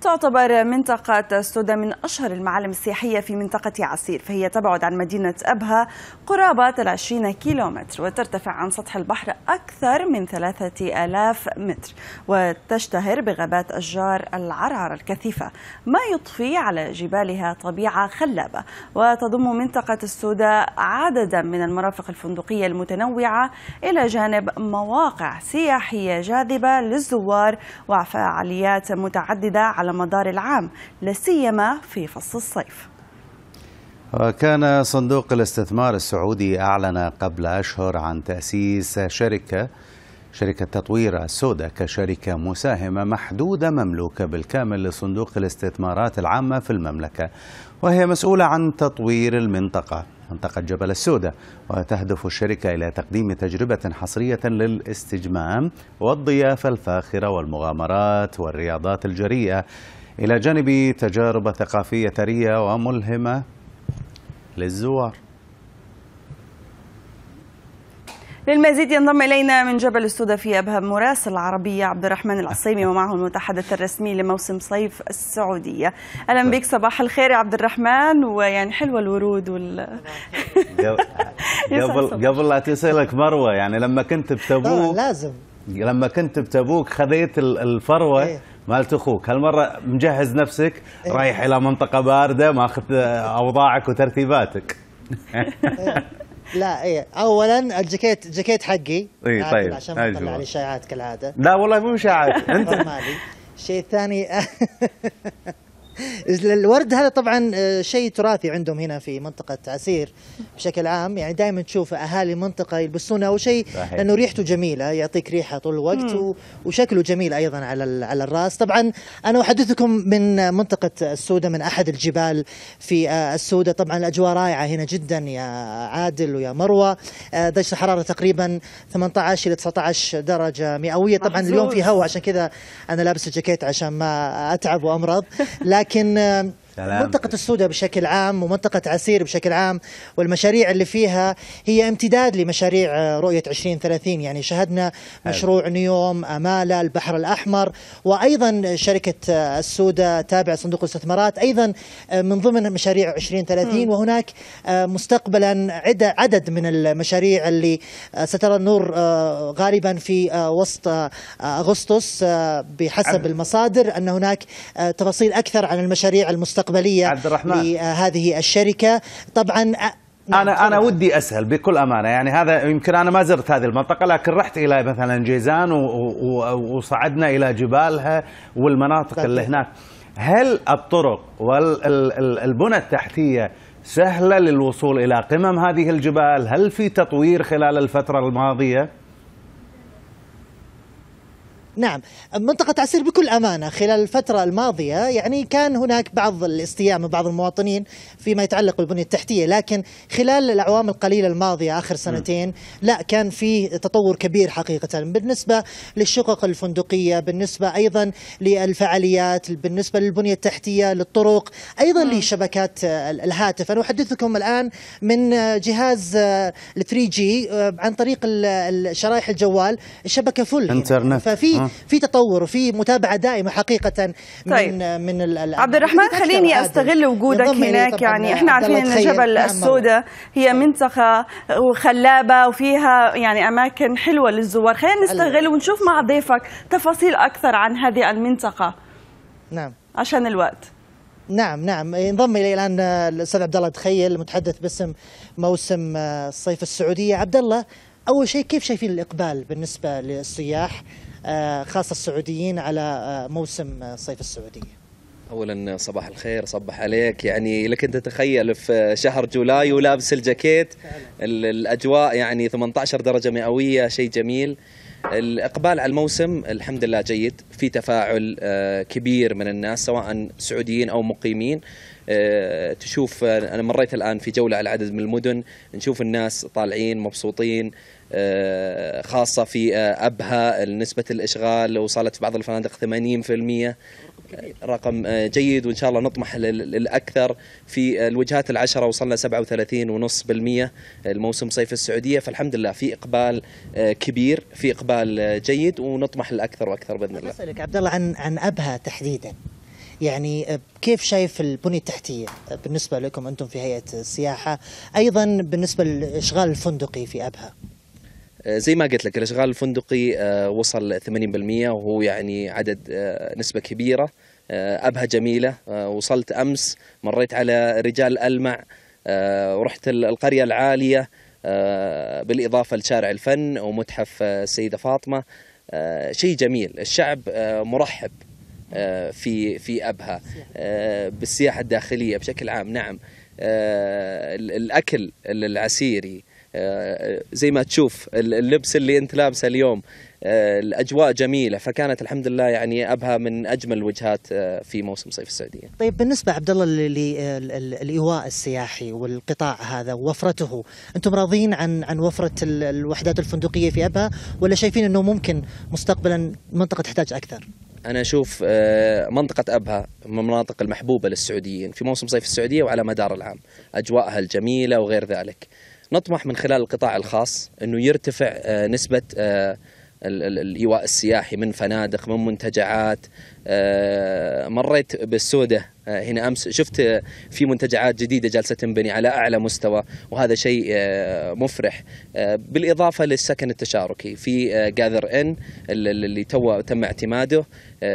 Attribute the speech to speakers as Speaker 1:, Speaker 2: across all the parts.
Speaker 1: تعتبر منطقة السودا من أشهر المعالم السياحية في منطقة عسير فهي تبعد عن مدينة أبها قرابة 20 كيلومتر وترتفع عن سطح البحر أكثر من 3000 متر وتشتهر بغابات أشجار العرعر الكثيفة ما يضفي على جبالها طبيعة خلابة وتضم منطقة السودا عددا من المرافق الفندقية المتنوعة إلى جانب مواقع سياحية جاذبة للزوار وفعاليات متعددة على على مدار العام لا سيما في فصل الصيف
Speaker 2: كان صندوق الاستثمار السعودي أعلن قبل أشهر عن تأسيس شركة شركة تطوير السودة كشركة مساهمة محدودة مملوكة بالكامل لصندوق الاستثمارات العامة في المملكة وهي مسؤولة عن تطوير المنطقة منطقة جبل السودة وتهدف الشركة إلى تقديم تجربة حصرية للاستجمام والضيافة الفاخرة والمغامرات والرياضات الجريئة إلى جانب تجارب ثقافية ثرية وملهمة للزوار
Speaker 1: للمزيد ينضم إلينا من جبل السودة أبها مراسل العربية عبد الرحمن العصيمي ومعه المتحدث الرسمي لموسم صيف السعودية أهلا بك صباح الخير يا عبد الرحمن ويعني حلوة الورود وال
Speaker 2: قبل قبل لا تسألك مروة يعني لما كنت بتبوك لازم لما كنت بتبوك خذيت الفروة إيه. مالت اخوك هالمره مجهز نفسك إيه. رايح الى منطقه بارده ماخذ اوضاعك وترتيباتك إيه.
Speaker 3: لا ايه اولا الجاكيت جاكيت حقي اي طيب عشان ما لي شائعات كالعاده لا والله
Speaker 2: مو اشاعات انت
Speaker 3: الشيء الثاني الورد هذا طبعا آه، شيء تراثي عندهم هنا في منطقه عسير بشكل عام يعني دائما تشوف اهالي المنطقه يلبسونه او شيء لانه ريحته جميله يعطيك ريحه طول الوقت مم. وشكله جميل ايضا على على الراس طبعا انا احدثكم من منطقه السوده من احد الجبال في آه، السوده طبعا الاجواء رائعه هنا جدا يا عادل ويا مروه درجه آه، الحراره تقريبا 18 الى 19 درجه مئويه طبعا اليوم في هواء عشان كذا انا لابس الجاكيت عشان ما اتعب وامرض لكن can um, منطقة السوداء بشكل عام ومنطقة عسير بشكل عام والمشاريع اللي فيها هي امتداد لمشاريع رؤية 2030 يعني شهدنا مشروع نيوم أمالة البحر الأحمر وأيضا شركة السوداء تابع صندوق الاستثمارات أيضا من ضمن مشاريع 2030 وهناك مستقبلا عدد من المشاريع اللي سترى النور آه، غالبا في آه، وسط آه، أغسطس بحسب المصادر أن هناك تفاصيل أكثر عن المشاريع المستقبلة المستقبليه عبد الرحمن. لهذه الشركه طبعا
Speaker 2: نعم، انا انا ودي اسهل بكل امانه يعني هذا يمكن انا ما زرت هذه المنطقه لكن رحت الى مثلا جيزان وصعدنا الى جبالها والمناطق طبعا. اللي هناك هل الطرق والبنى التحتيه سهله للوصول الى قمم هذه الجبال هل في تطوير خلال الفتره الماضيه
Speaker 3: نعم منطقة عسير بكل أمانة خلال الفترة الماضية يعني كان هناك بعض الاستياء من بعض المواطنين فيما يتعلق بالبنية التحتية لكن خلال الأعوام القليلة الماضية آخر نعم. سنتين لا كان في تطور كبير حقيقة بالنسبة للشقق الفندقية بالنسبة أيضا للفعاليات بالنسبة للبنية التحتية للطرق أيضا نعم. لشبكات الهاتف أنا أحدثكم الآن من جهاز 3 جي آه، عن طريق شرائح الجوال الشبكة فل ففي في تطور وفي متابعه دائمه حقيقه من طيب. من عبد الرحمن خليني استغل وجودك هناك يعني احنا عارفين ان جبل السوداء
Speaker 1: هي منطقه وخلابه وفيها يعني اماكن حلوه للزوار خلينا نستغل ونشوف مع ضيفك تفاصيل اكثر عن هذه المنطقه نعم عشان الوقت
Speaker 3: نعم نعم ينضم الي الان الاستاذ عبد الله تخيل متحدث باسم موسم الصيف السعوديه عبد الله اول شيء كيف شايفين الاقبال بالنسبه للسياح آه، خاصه السعوديين على آه، موسم آه، صيف
Speaker 4: السعوديه. اولا صباح الخير صبح عليك يعني لك انت تتخيل في شهر جولاي ولابس الجاكيت الاجواء يعني 18 درجه مئويه شيء جميل الاقبال على الموسم الحمد لله جيد في تفاعل كبير من الناس سواء سعوديين او مقيمين آه، تشوف آه، انا مريت الان في جوله على عدد من المدن نشوف الناس طالعين مبسوطين آه، خاصه في ابها نسبه الاشغال وصلت في بعض الفنادق 80% رقم جيد وان شاء الله نطمح للاكثر في الوجهات العشره وصلنا 37.5% الموسم صيف السعوديه فالحمد لله في اقبال كبير في اقبال جيد ونطمح للأكثر واكثر باذن الله.
Speaker 3: اسالك عبد الله عن عن ابها تحديدا. يعني آه، كيف شايف البنية التحتية بالنسبة لكم أنتم في هيئة السياحة أيضا بالنسبة للإشغال الفندقي في أبها
Speaker 4: آه، زي ما قلت لك الاشغال الفندقي آه، وصل 80% وهو يعني عدد نسبه كبيره ابها جميله وصلت امس مريت على رجال المع ورحت القريه العاليه بالاضافه لشارع الفن ومتحف السيده فاطمه شيء جميل الشعب مرحب آه، في في ابها آه، بالسياحه الداخليه بشكل عام نعم آه، الاكل العسيري زي ما تشوف اللبس اللي انت لابسه اليوم الاجواء جميله فكانت الحمد لله يعني ابها من اجمل الوجهات في موسم صيف السعوديه.
Speaker 3: طيب بالنسبه عبد الله للايواء السياحي والقطاع هذا ووفرته، انتم راضين عن عن وفره الوحدات الفندقيه في ابها ولا شايفين انه ممكن مستقبلا المنطقه تحتاج اكثر؟
Speaker 4: انا اشوف آه، منطقه ابها من المناطق المحبوبه للسعوديين في موسم صيف السعوديه وعلى مدار العام اجواءها الجميله وغير ذلك نطمح من خلال القطاع الخاص انه يرتفع آه، نسبه آه، الايواء السياحي من فنادق من منتجعات مريت بالسوده آه، هنا امس شفت في منتجعات جديده جالسه تنبني على اعلى مستوى وهذا شيء آه، مفرح آه، بالاضافه للسكن التشاركي في جاذر ان اللي تو تم اعتماده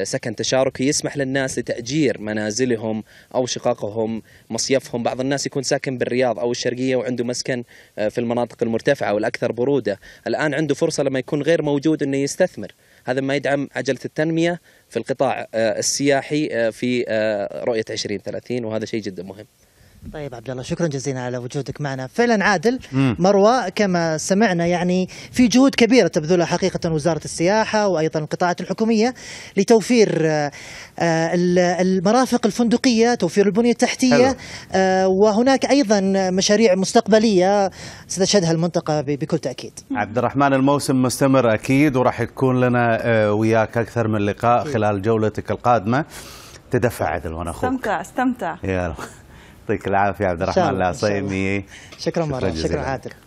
Speaker 4: سكن تشاركي يسمح للناس لتاجير منازلهم او شققهم مصيفهم بعض الناس يكون ساكن بالرياض او الشرقيه وعنده مسكن في المناطق المرتفعه والاكثر بروده الان عنده فرصه لما يكون غير موجود انه يستثمر هذا ما يدعم عجله التنميه في القطاع آه، السياحي آه، في آه، رؤيه 2030 وهذا شيء جدا مهم
Speaker 3: طيب عبد الله شكرا جزيلا على وجودك معنا فعلا عادل مروى كما سمعنا يعني في جهود كبيره تبذلها حقيقه وزاره السياحه وايضا القطاعات الحكوميه لتوفير آه، آه، المرافق الفندقيه توفير البنيه التحتيه حلو. آه، وهناك ايضا مشاريع مستقبليه ستشهدها المنطقه بكل تاكيد
Speaker 2: عبد الرحمن الموسم مستمر اكيد وراح يكون لنا وياك اكثر من لقاء خلال جولتك القادمه تدفع عدل وانا اخوك
Speaker 1: استمتع استمتع
Speaker 2: يلا يعطيك العافيه عبد الرحمن العصيمي شكرا مره شكرا,
Speaker 3: عادل